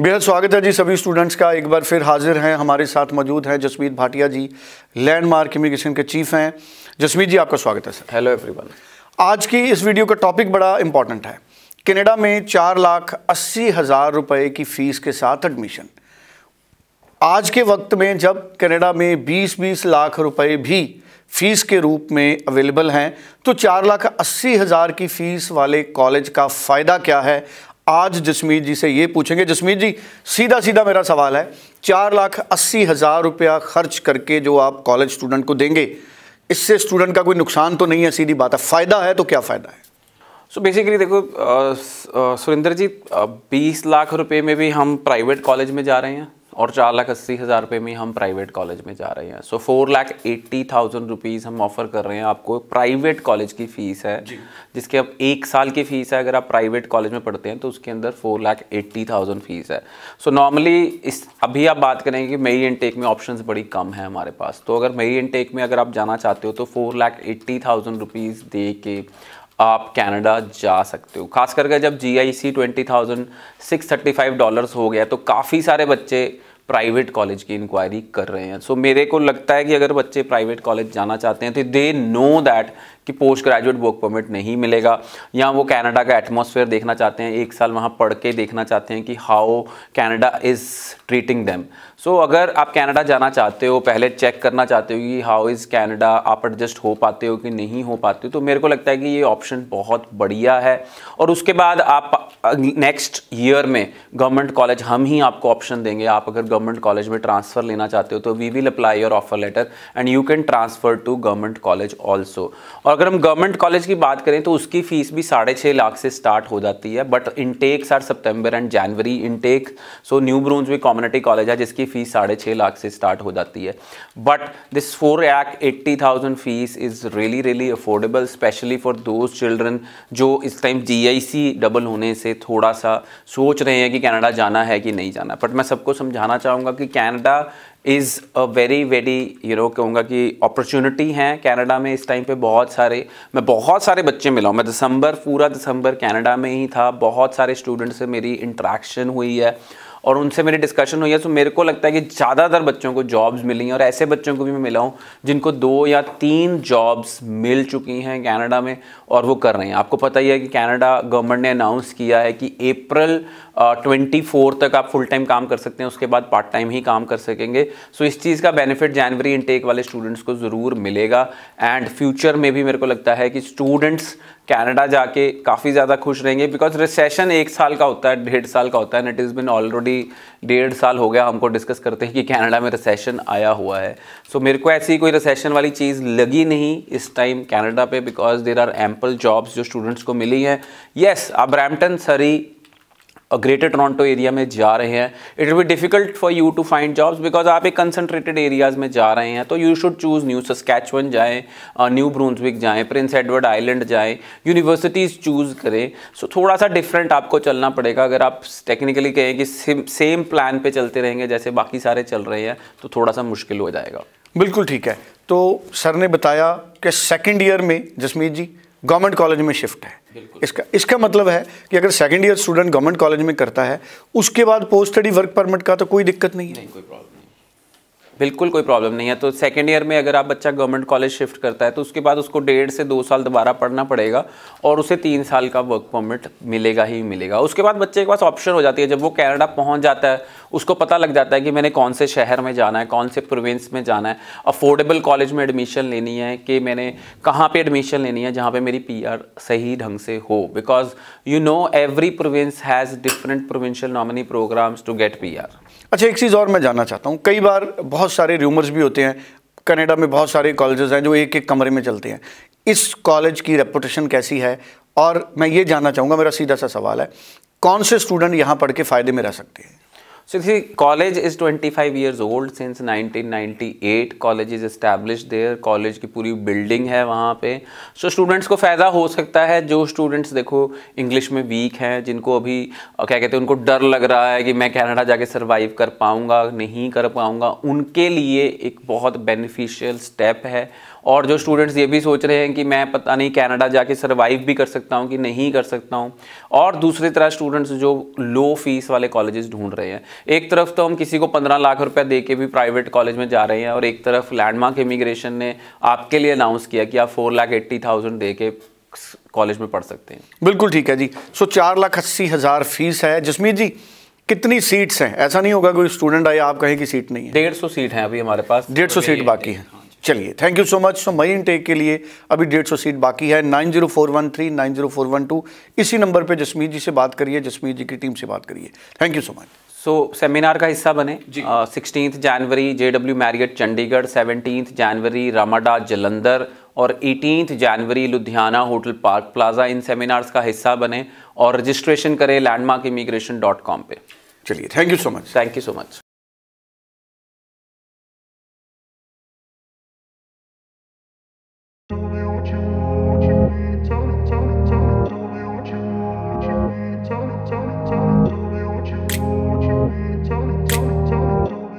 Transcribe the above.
बेहद स्वागत है जी सभी स्टूडेंट्स का एक बार फिर हाजिर हैं हमारे साथ मौजूद हैं जसमीत भाटिया जी लैंडमार्क इमिग्रेशन के चीफ हैं जसमीत जी आपका स्वागत है सर हेलो एवरीवन आज की इस वीडियो का टॉपिक बड़ा इंपॉर्टेंट है कनाडा में चार लाख अस्सी हज़ार रुपये की फ़ीस के साथ एडमिशन आज के वक्त में जब कनाडा में बीस बीस लाख रुपये भी फ़ीस के रूप में अवेलेबल हैं तो चार लाख अस्सी हज़ार की फ़ीस वाले कॉलेज का फ़ायदा क्या है आज जसमीत जी से ये पूछेंगे जसमीत जी सीधा सीधा मेरा सवाल है चार लाख अस्सी हज़ार रुपया खर्च करके जो आप कॉलेज स्टूडेंट को देंगे इससे स्टूडेंट का कोई नुकसान तो नहीं है सीधी बात है फ़ायदा है तो क्या फ़ायदा है सो so बेसिकली देखो सुरेंद्र जी बीस लाख रुपए में भी हम प्राइवेट कॉलेज में जा रहे हैं और चार लाख अस्सी हज़ार रुपये में हम प्राइवेट कॉलेज में जा रहे हैं so four lakh eighty thousand rupees हम ऑफ़र कर रहे हैं आपको प्राइवेट कॉलेज की फ़ीस है जिसके अब एक साल की फ़ीस है अगर आप प्राइवेट कॉलेज में पढ़ते हैं तो उसके अंदर four lakh eighty thousand fees है सो so, नॉर्मली इस अभी आप बात करेंगे कि मेरी इनटेक में ऑप्शन बड़ी कम है हमारे पास तो अगर मेरी इनटेक में अगर आप जाना चाहते हो तो four lakh eighty thousand rupees दे के आप कनाडा जा सकते हो खास करके जब G I C twenty thousand six thirty five dollars हो गया तो काफ़ी सारे बच्चे प्राइवेट कॉलेज की इंक्वायरी कर रहे हैं सो so, मेरे को लगता है कि अगर बच्चे प्राइवेट कॉलेज जाना चाहते हैं तो दे नो दैट कि पोस्ट ग्रेजुएट वर्क परमिट नहीं मिलेगा या वो कैनेडा का एटमोसफेयर देखना चाहते हैं एक साल वहाँ पढ़ के देखना चाहते हैं कि how Canada is treating them so अगर आप कनाडा जाना चाहते हो पहले चेक करना चाहते हो कि हाउ इज़ कनाडा आप एडजस्ट हो पाते हो कि नहीं हो पाते हो तो मेरे को लगता है कि ये ऑप्शन बहुत बढ़िया है और उसके बाद आप नेक्स्ट ईयर में गवर्नमेंट कॉलेज हम ही आपको ऑप्शन देंगे आप अगर गवर्नमेंट कॉलेज में ट्रांसफ़र लेना चाहते हो तो we will apply your offer letter and you can transfer to government college also और अगर हम गवर्नमेंट कॉलेज की बात करें तो उसकी फ़ीस भी साढ़े छः लाख से स्टार्ट हो जाती है but intakes are September and January intake so new Brunswick भी कम्युनिटी कॉलेज है जिसकी फ़ीस साढ़े छः लाख से स्टार्ट हो जाती है but this four lakh eighty thousand fees is really really affordable specially for those children जो इस टाइम जी डबल होने से थोड़ा सा सोच रहे हैं कि कैनेडा जाना है कि नहीं जाना बट मैं सबको समझाना चाहूँगा कि Canada is a very very you know कहूँगा कि अपॉर्चुनिटी हैं कनाडा में इस टाइम पे बहुत सारे मैं बहुत सारे बच्चे मिला हूँ मैं दिसंबर पूरा दिसंबर कनाडा में ही था बहुत सारे स्टूडेंट से मेरी इंट्रैक्शन हुई है और उनसे मेरी डिस्कशन हुई है तो मेरे को लगता है कि ज़्यादातर बच्चों को जॉब्स मिली हैं और ऐसे बच्चों को भी मैं मिला हूँ जिनको दो या तीन जॉब्स मिल चुकी हैं कैनेडा में और वो कर रहे हैं आपको पता ही है कि कैनेडा गवर्नमेंट ने अनाउंस किया है कि अप्रैल ट्वेंटी फोर तक आप फुल टाइम काम कर सकते हैं उसके बाद पार्ट टाइम ही काम कर सकेंगे सो इस चीज़ का बेनिफिट जनवरी इनटेक वाले स्टूडेंट्स को ज़रूर मिलेगा एंड फ्यूचर में भी मेरे को लगता है कि स्टूडेंट्स कनाडा जाके काफ़ी ज़्यादा खुश रहेंगे बिकॉज रिसेशन एक साल का होता है डेढ़ साल का होता है and it is been already डेढ़ साल हो गया हमको डिस्कस करते हैं कि कनाडा में रिसेशन आया हुआ है सो so, मेरे को ऐसी कोई रिसेशन वाली चीज़ लगी नहीं इस टाइम कनाडा पे because there are ample jobs जो स्टूडेंट्स को मिली हैं येस yes, आब्रैम्पटन सरी ग्रेटर टोरंटो एरिया में जा रहे हैं it will be difficult for you to find jobs because आप एक कंसनट्रेटेड एरियाज में जा रहे हैं तो you should choose new Saskatchewan जाएँ न्यू ब्रूंसविक जाएँ प्रिंस एडवर्ड आइलैंड जाएँ यूनिवर्सिटीज़ चूज़ करें सो so, थोड़ा सा डिफरेंट आपको चलना पड़ेगा अगर आप टेक्निकली कहें कि सेम प्लान पर चलते रहेंगे जैसे बाकी सारे चल रहे हैं तो थोड़ा सा मुश्किल हो जाएगा बिल्कुल ठीक है तो सर ने बताया कि सेकेंड ईयर में जसमीत जी गवर्नमेंट कॉलेज में शिफ्ट है इसका इसका मतलब है कि अगर second year student government college में करता है उसके बाद पोस्ट स्टडी वर्क परमिट का तो कोई दिक्कत नहीं है नहीं कोई प्रॉब्लम बिल्कुल कोई प्रॉब्लम नहीं है तो सेकेंड ईयर में अगर आप बच्चा गवर्नमेंट कॉलेज शिफ्ट करता है तो उसके बाद उसको डेढ़ से दो साल दोबारा पढ़ना पड़ेगा और उसे तीन साल का वर्क परमिट मिलेगा ही मिलेगा उसके बाद बच्चे के पास ऑप्शन हो जाती है जब वो कैनेडा पहुंच जाता है उसको पता लग जाता है कि मैंने कौन से शहर में जाना है कौन से प्रोविंस में जाना है अफोर्डेबल कॉलेज में एडमिशन लेनी है कि मैंने कहाँ पर एडमिशन लेनी है जहाँ पर मेरी पी सही ढंग से हो because you know every province has different provincial nominee programmes to get P अच्छा एक चीज़ और मैं जानना चाहता हूँ कई बार बहुत सारे र्यूमर्स भी होते हैं कनाडा में बहुत सारे कॉलेजेस हैं जो एक एक कमरे में चलते हैं इस कॉलेज की रेपुटेशन कैसी है और मैं ये जानना चाहूँगा मेरा सीधा सा सवाल है कौन से स्टूडेंट यहाँ पढ़ के फ़ायदे में रह सकते हैं so the college is twenty five years old since nineteen ninety eight college is establish there college की पूरी बिल्डिंग है वहाँ पर सो स्टूडेंट्स को फ़ायदा हो सकता है जो स्टूडेंट्स देखो इंग्लिश में वीक हैं जिनको अभी क्या कहते हैं उनको डर लग रहा है कि मैं कैनाडा जाके सर्वाइव कर पाऊँगा नहीं कर पाऊँगा उनके लिए एक बहुत बेनिफिशियल स्टेप है और जो स्टूडेंट्स ये भी सोच रहे हैं कि मैं पता नहीं कनाडा जाके सर्वाइव भी कर सकता हूँ कि नहीं कर सकता हूँ और दूसरी तरह स्टूडेंट्स जो लो फीस वाले कॉलेजेस ढूंढ रहे हैं एक तरफ तो हम किसी को पंद्रह लाख रुपया दे के भी प्राइवेट कॉलेज में जा रहे हैं और एक तरफ लैंडमार्क इमिग्रेशन ने आपके लिए अनाउंस किया कि आप फोर लाख एट्टी थाउजेंड दे के कॉलेज में पढ़ सकते हैं बिल्कुल ठीक है जी सो चार लाख अस्सी हज़ार फीस है जसमीत जी कितनी सीट्स हैं ऐसा नहीं होगा कोई स्टूडेंट आए आप कहें कि सीट नहीं है डेढ़ सौ सीट हैं अभी हमारे पास डेढ़ सौ सीट बाकी है चलिए thank you so much so May intake के लिए अभी डेढ़ सौ सीट बाकी है nine zero four one three nine zero four one two इसी नंबर पे जसमीत जी से बात करिए जसमीत जी की टीम से बात करिए thank you so much so seminar का हिस्सा बने sixteen January J W Marriott Chandigarh seventeen January Ramada Jalandhar और eighteen January Ludhiana hotel Park Plaza इन सेमिनार्स का हिस्सा बने और रजिस्ट्रेशन करें लैंडमार्क इमिग्रेशन डॉट कॉम पर चलिए thank you so much thank you so much you